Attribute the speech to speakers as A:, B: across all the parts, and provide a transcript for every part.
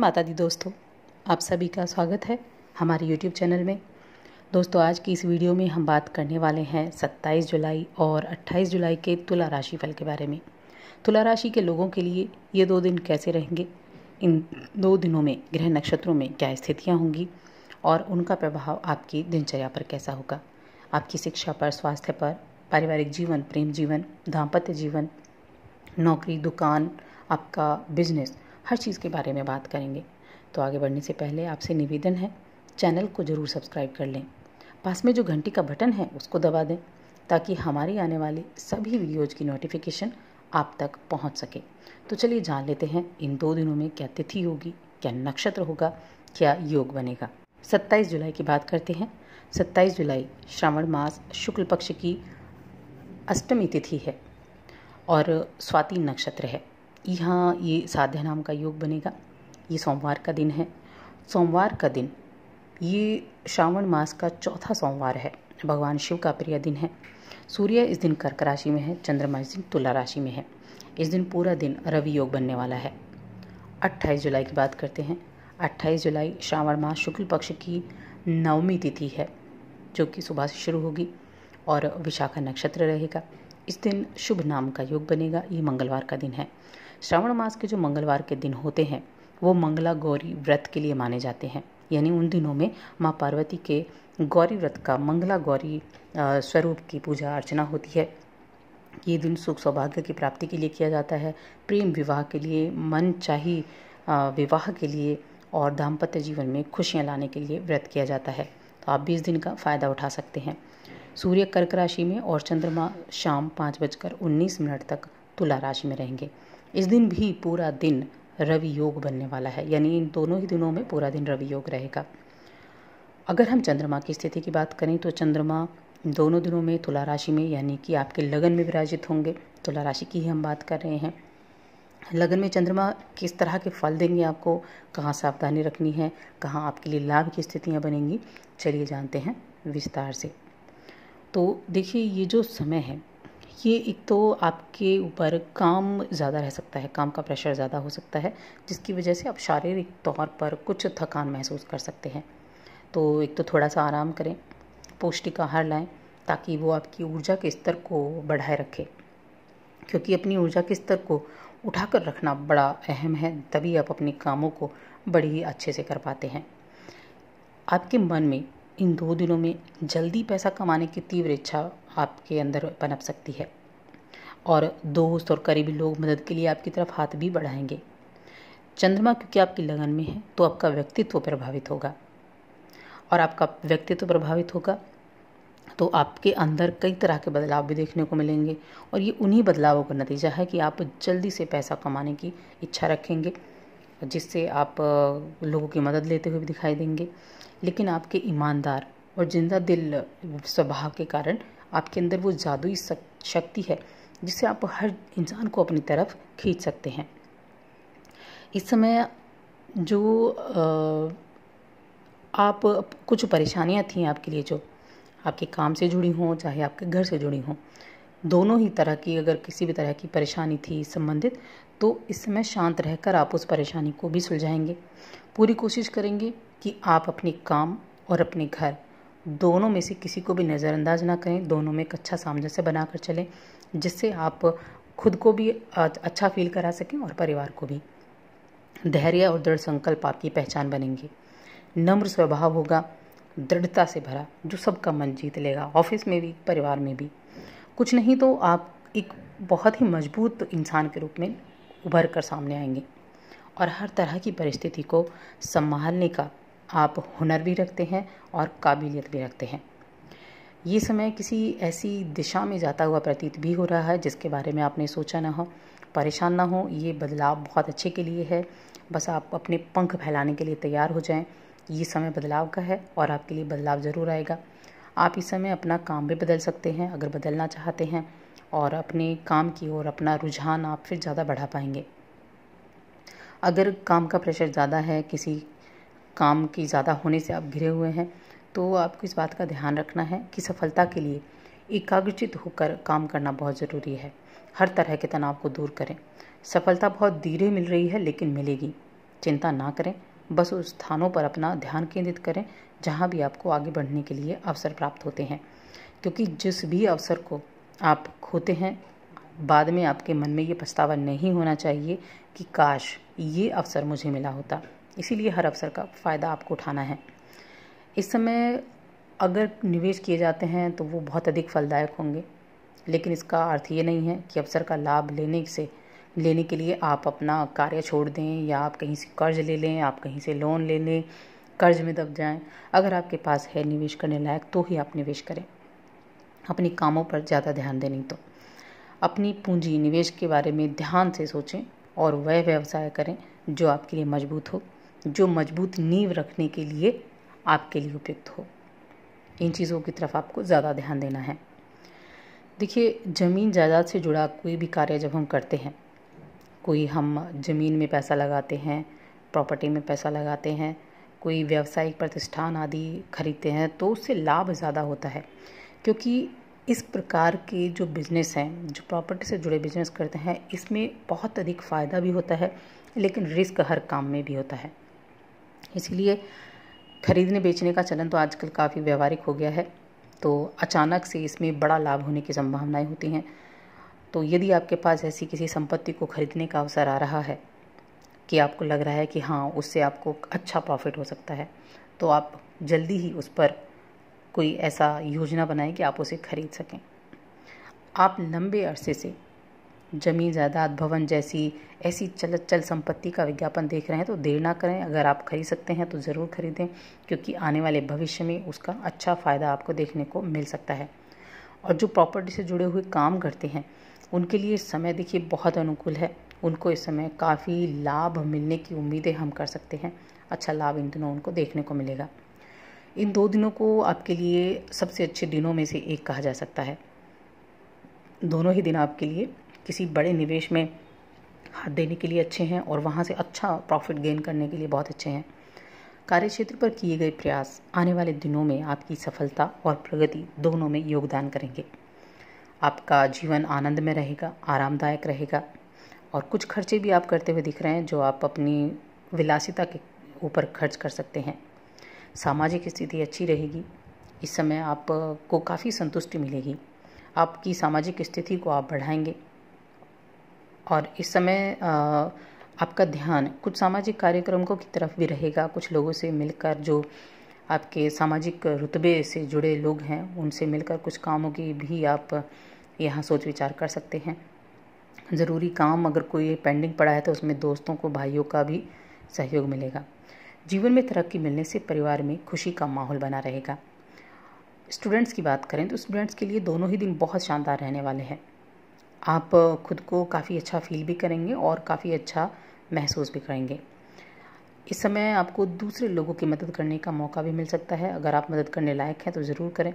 A: माता दी दोस्तों आप सभी का स्वागत है हमारे YouTube चैनल में दोस्तों आज की इस वीडियो में हम बात करने वाले हैं 27 जुलाई और 28 जुलाई के तुला राशि फल के बारे में तुला राशि के लोगों के लिए ये दो दिन कैसे रहेंगे इन दो दिनों में ग्रह नक्षत्रों में क्या स्थितियाँ होंगी और उनका प्रभाव आपकी दिनचर्या पर कैसा होगा आपकी शिक्षा पर स्वास्थ्य पर पारिवारिक जीवन प्रेम जीवन दाम्पत्य जीवन नौकरी दुकान आपका बिजनेस हर चीज़ के बारे में बात करेंगे तो आगे बढ़ने से पहले आपसे निवेदन है चैनल को ज़रूर सब्सक्राइब कर लें पास में जो घंटी का बटन है उसको दबा दें ताकि हमारी आने वाली सभी वीडियोज़ की नोटिफिकेशन आप तक पहुंच सके तो चलिए जान लेते हैं इन दो दिनों में क्या तिथि होगी क्या नक्षत्र होगा क्या योग बनेगा 27 जुलाई की बात करते हैं 27 जुलाई श्रावण मास शुक्ल पक्ष की अष्टमी तिथि है और स्वाति नक्षत्र है यहाँ ये साध्या नाम का योग बनेगा ये सोमवार का दिन है सोमवार का दिन ये श्रावण मास का चौथा सोमवार है भगवान शिव का प्रिय दिन है सूर्य इस दिन कर्क राशि में है चंद्रमा इस दिन तुला राशि में है इस दिन पूरा दिन रवि योग बनने वाला है 28 जुलाई की बात करते हैं 28 जुलाई श्रावण मास शुक्ल पक्ष की नवमी तिथि है जो कि सुबह से शुरू होगी और विशाखा नक्षत्र रहेगा इस दिन शुभ नाम का योग बनेगा ये मंगलवार का दिन है श्रावण मास के जो मंगलवार के दिन होते हैं वो मंगला गौरी व्रत के लिए माने जाते हैं यानी उन दिनों में माँ पार्वती के गौरी व्रत का मंगला गौरी स्वरूप की पूजा अर्चना होती है ये दिन सुख सौभाग्य की प्राप्ति के लिए किया जाता है प्रेम विवाह के लिए मन चाही विवाह के लिए और दाम्पत्य जीवन में खुशियाँ लाने के लिए व्रत किया जाता है तो आप भी इस दिन का फ़ायदा उठा सकते हैं सूर्य कर्क राशि में और चंद्रमा शाम पाँच बजकर उन्नीस मिनट तक तुला राशि में रहेंगे इस दिन भी पूरा दिन रवि योग बनने वाला है यानी इन दोनों ही दिनों में पूरा दिन रवि योग रहेगा अगर हम चंद्रमा की स्थिति की बात करें तो चंद्रमा दोनों दिनों में तुला राशि में यानी कि आपके लगन में विराजित होंगे तुला राशि की ही हम बात कर रहे हैं लगन में चंद्रमा किस तरह के फल देंगे आपको कहाँ सावधानी रखनी है कहाँ आपके लिए लाभ की स्थितियाँ बनेंगी चलिए जानते हैं विस्तार से तो देखिए ये जो समय है ये एक तो आपके ऊपर काम ज़्यादा रह सकता है काम का प्रेशर ज़्यादा हो सकता है जिसकी वजह से आप शारीरिक तौर पर कुछ थकान महसूस कर सकते हैं तो एक तो थोड़ा सा आराम करें पौष्टिक आहार लाएं ताकि वो आपकी ऊर्जा के स्तर को बढ़ाए रखे क्योंकि अपनी ऊर्जा के स्तर को उठा कर रखना बड़ा अहम है तभी आप अपने कामों को बड़े ही अच्छे से कर पाते हैं आपके मन में इन दो दिनों में जल्दी पैसा कमाने की तीव्र इच्छा आपके अंदर पनप सकती है और दोस्त और करीबी लोग मदद के लिए आपकी तरफ हाथ भी बढ़ाएंगे चंद्रमा क्योंकि आपकी लगन में है तो आपका व्यक्तित्व प्रभावित होगा और आपका व्यक्तित्व प्रभावित होगा तो आपके अंदर कई तरह के बदलाव भी देखने को मिलेंगे और ये उन्हीं बदलावों का नतीजा है कि आप जल्दी से पैसा कमाने की इच्छा रखेंगे जिससे आप लोगों की मदद लेते हुए भी दिखाई देंगे लेकिन आपके ईमानदार और जिंदा दिल स्वभाव के कारण आपके अंदर वो जादुई शक्ति है जिससे आप हर इंसान को अपनी तरफ खींच सकते हैं इस समय जो आप कुछ परेशानियां थी आपके लिए जो आपके काम से जुड़ी हों चाहे आपके घर से जुड़ी हों दोनों ही तरह की अगर किसी भी तरह की परेशानी थी संबंधित तो इस समय शांत रहकर आप उस परेशानी को भी सुलझाएंगे पूरी कोशिश करेंगे कि आप अपने काम और अपने घर दोनों में से किसी को भी नज़रअंदाज ना करें दोनों में एक अच्छा सामंजस्य बनाकर चलें जिससे आप खुद को भी अच्छा फील करा सकें और परिवार को भी धैर्य और दृढ़ संकल्प आपकी पहचान बनेंगे नम्र स्वभाव होगा दृढ़ता से भरा जो सबका मन जीत लेगा ऑफिस में भी परिवार में भी कुछ नहीं तो आप एक बहुत ही मजबूत इंसान के रूप में उभर कर सामने आएंगे और हर तरह की परिस्थिति को संभालने का आप हुनर भी रखते हैं और काबिलियत भी रखते हैं ये समय किसी ऐसी दिशा में जाता हुआ प्रतीत भी हो रहा है जिसके बारे में आपने सोचा ना हो परेशान ना हो ये बदलाव बहुत अच्छे के लिए है बस आप अपने पंख फैलाने के लिए तैयार हो जाएं ये समय बदलाव का है और आपके लिए बदलाव ज़रूर आएगा आप इस समय अपना काम भी बदल सकते हैं अगर बदलना चाहते हैं और अपने काम की ओर अपना रुझान आप फिर ज़्यादा बढ़ा पाएंगे अगर काम का प्रेशर ज़्यादा है किसी काम की ज़्यादा होने से आप घिरे हुए हैं तो आपको इस बात का ध्यान रखना है कि सफलता के लिए एकाग्रचित होकर काम करना बहुत ज़रूरी है हर तरह के तनाव को दूर करें सफलता बहुत धीरे मिल रही है लेकिन मिलेगी चिंता ना करें बस उस स्थानों पर अपना ध्यान केंद्रित करें जहाँ भी आपको आगे बढ़ने के लिए अवसर प्राप्त होते हैं क्योंकि जिस भी अवसर को आप खोते हैं बाद में आपके मन में ये पछतावा नहीं होना चाहिए कि काश ये अवसर मुझे मिला होता इसीलिए हर अवसर का फ़ायदा आपको उठाना है इस समय अगर निवेश किए जाते हैं तो वो बहुत अधिक फलदायक होंगे लेकिन इसका अर्थ ये नहीं है कि अवसर का लाभ लेने से लेने के लिए आप अपना कार्य छोड़ दें या आप कहीं से कर्ज ले लें आप कहीं से लोन ले लें कर्ज में दब जाएं अगर आपके पास है निवेश करने लायक तो ही आप निवेश करें अपने कामों पर ज़्यादा ध्यान दें नहीं तो अपनी पूंजी निवेश के बारे में ध्यान से सोचें और वह व्यवसाय करें जो आपके लिए मजबूत हो जो मजबूत नींव रखने के लिए आपके लिए उपयुक्त हो इन चीज़ों की तरफ आपको ज़्यादा ध्यान देना है देखिए ज़मीन जायदाद से जुड़ा कोई भी कार्य जब हम करते हैं कोई हम ज़मीन में पैसा लगाते हैं प्रॉपर्टी में पैसा लगाते हैं कोई व्यावसायिक प्रतिष्ठान आदि खरीदते हैं तो उससे लाभ ज़्यादा होता है क्योंकि इस प्रकार के जो बिज़नेस हैं जो प्रॉपर्टी से जुड़े बिज़नेस करते हैं इसमें बहुत अधिक फ़ायदा भी होता है लेकिन रिस्क हर काम में भी होता है इसलिए खरीदने बेचने का चलन तो आजकल काफ़ी व्यवहारिक हो गया है तो अचानक से इसमें बड़ा लाभ होने की संभावनाएं होती हैं तो यदि आपके पास ऐसी किसी संपत्ति को खरीदने का अवसर आ रहा है कि आपको लग रहा है कि हाँ उससे आपको अच्छा प्रॉफिट हो सकता है तो आप जल्दी ही उस पर कोई ऐसा योजना बनाएं कि आप उसे खरीद सकें आप लंबे अरसे से जमीन जायदाद भवन जैसी ऐसी चल चल संपत्ति का विज्ञापन देख रहे हैं तो देर ना करें अगर आप खरीद सकते हैं तो ज़रूर खरीदें क्योंकि आने वाले भविष्य में उसका अच्छा फ़ायदा आपको देखने को मिल सकता है और जो प्रॉपर्टी से जुड़े हुए काम करते हैं उनके लिए समय देखिए बहुत अनुकूल है उनको इस समय काफ़ी लाभ मिलने की उम्मीदें हम कर सकते हैं अच्छा लाभ इन दिनों उनको देखने को मिलेगा इन दो दिनों को आपके लिए सबसे अच्छे दिनों में से एक कहा जा सकता है दोनों ही दिन आपके लिए किसी बड़े निवेश में हाथ देने के लिए अच्छे हैं और वहाँ से अच्छा प्रॉफिट गेन करने के लिए बहुत अच्छे हैं कार्यक्षेत्र पर किए गए प्रयास आने वाले दिनों में आपकी सफलता और प्रगति दोनों में योगदान करेंगे आपका जीवन आनंद में रहेगा आरामदायक रहेगा और कुछ खर्चे भी आप करते हुए दिख रहे हैं जो आप अपनी विलासिता के ऊपर खर्च कर सकते हैं सामाजिक स्थिति अच्छी रहेगी इस समय आपको काफ़ी संतुष्टि मिलेगी आपकी सामाजिक स्थिति को आप बढ़ाएंगे और इस समय आपका ध्यान कुछ सामाजिक कार्यक्रमों की तरफ भी रहेगा कुछ लोगों से मिलकर जो आपके सामाजिक रुतबे से जुड़े लोग हैं उनसे मिलकर कुछ कामों की भी आप यहाँ सोच विचार कर सकते हैं ज़रूरी काम अगर कोई पेंडिंग पड़ा है तो उसमें दोस्तों को भाइयों का भी सहयोग मिलेगा जीवन में तरक्की मिलने से परिवार में खुशी का माहौल बना रहेगा स्टूडेंट्स की बात करें तो स्टूडेंट्स के लिए दोनों ही दिन बहुत शानदार रहने वाले हैं आप खुद को काफ़ी अच्छा फील भी करेंगे और काफ़ी अच्छा महसूस भी करेंगे इस समय आपको दूसरे लोगों की मदद करने का मौका भी मिल सकता है अगर आप मदद करने लायक हैं तो ज़रूर करें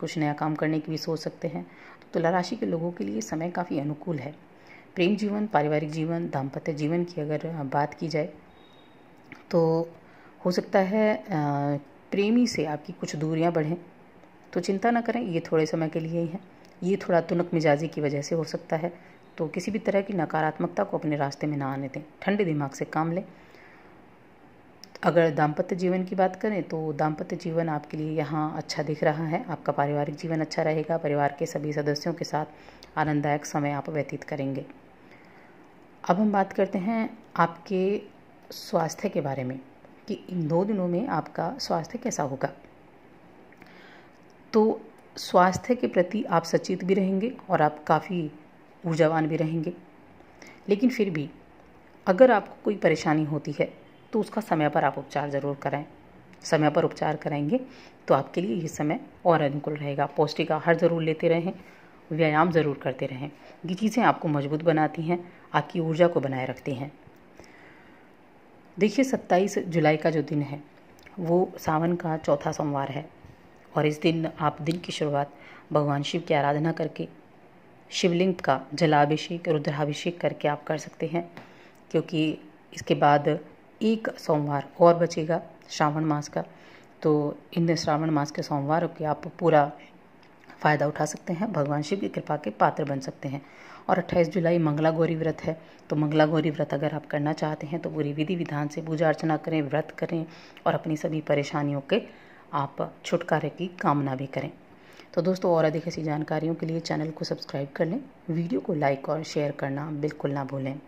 A: कुछ नया काम करने की भी सोच सकते हैं तो तुला राशि के लोगों के लिए समय काफ़ी अनुकूल है प्रेम जीवन पारिवारिक जीवन दाम्पत्य जीवन की अगर बात की जाए तो हो सकता है प्रेमी से आपकी कुछ दूरियां बढ़ें तो चिंता ना करें ये थोड़े समय के लिए ही है ये थोड़ा तुनक मिजाजी की वजह से हो सकता है तो किसी भी तरह की नकारात्मकता को अपने रास्ते में ना आने दें ठंडे दिमाग से काम लें अगर दाम्पत्य जीवन की बात करें तो दाम्पत्य जीवन आपके लिए यहाँ अच्छा दिख रहा है आपका पारिवारिक जीवन अच्छा रहेगा परिवार के सभी सदस्यों के साथ आनंददायक समय आप व्यतीत करेंगे अब हम बात करते हैं आपके स्वास्थ्य के बारे में कि इन दो दिनों में आपका स्वास्थ्य कैसा होगा तो स्वास्थ्य के प्रति आप सचेत भी रहेंगे और आप काफ़ी ऊर्जावान भी रहेंगे लेकिन फिर भी अगर आपको कोई परेशानी होती है तो उसका समय पर आप उपचार ज़रूर कराएं समय पर उपचार कराएंगे तो आपके लिए ये समय और अनुकूल रहेगा पौष्टिक आहार ज़रूर लेते रहें व्यायाम ज़रूर करते रहें ये चीज़ें आपको मजबूत बनाती हैं आपकी ऊर्जा को बनाए रखती हैं देखिए सत्ताईस जुलाई का जो दिन है वो सावन का चौथा सोमवार है और इस दिन आप दिन की शुरुआत भगवान शिव की आराधना करके शिवलिंग का जलाभिषेक रुद्राभिषेक करके आप कर सकते हैं क्योंकि इसके बाद एक सोमवार और बचेगा श्रावण मास का तो इन श्रावण मास के सोमवार के आप पूरा फ़ायदा उठा सकते हैं भगवान शिव की कृपा के पात्र बन सकते हैं और 28 जुलाई मंगला गौरी व्रत है तो मंगला गौरी व्रत अगर आप करना चाहते हैं तो पूरी विधि विधान से पूजा अर्चना करें व्रत करें और अपनी सभी परेशानियों के आप छुटकारे की कामना भी करें तो दोस्तों और अधिक ऐसी जानकारियों के लिए चैनल को सब्सक्राइब कर लें वीडियो को लाइक और शेयर करना बिल्कुल ना भूलें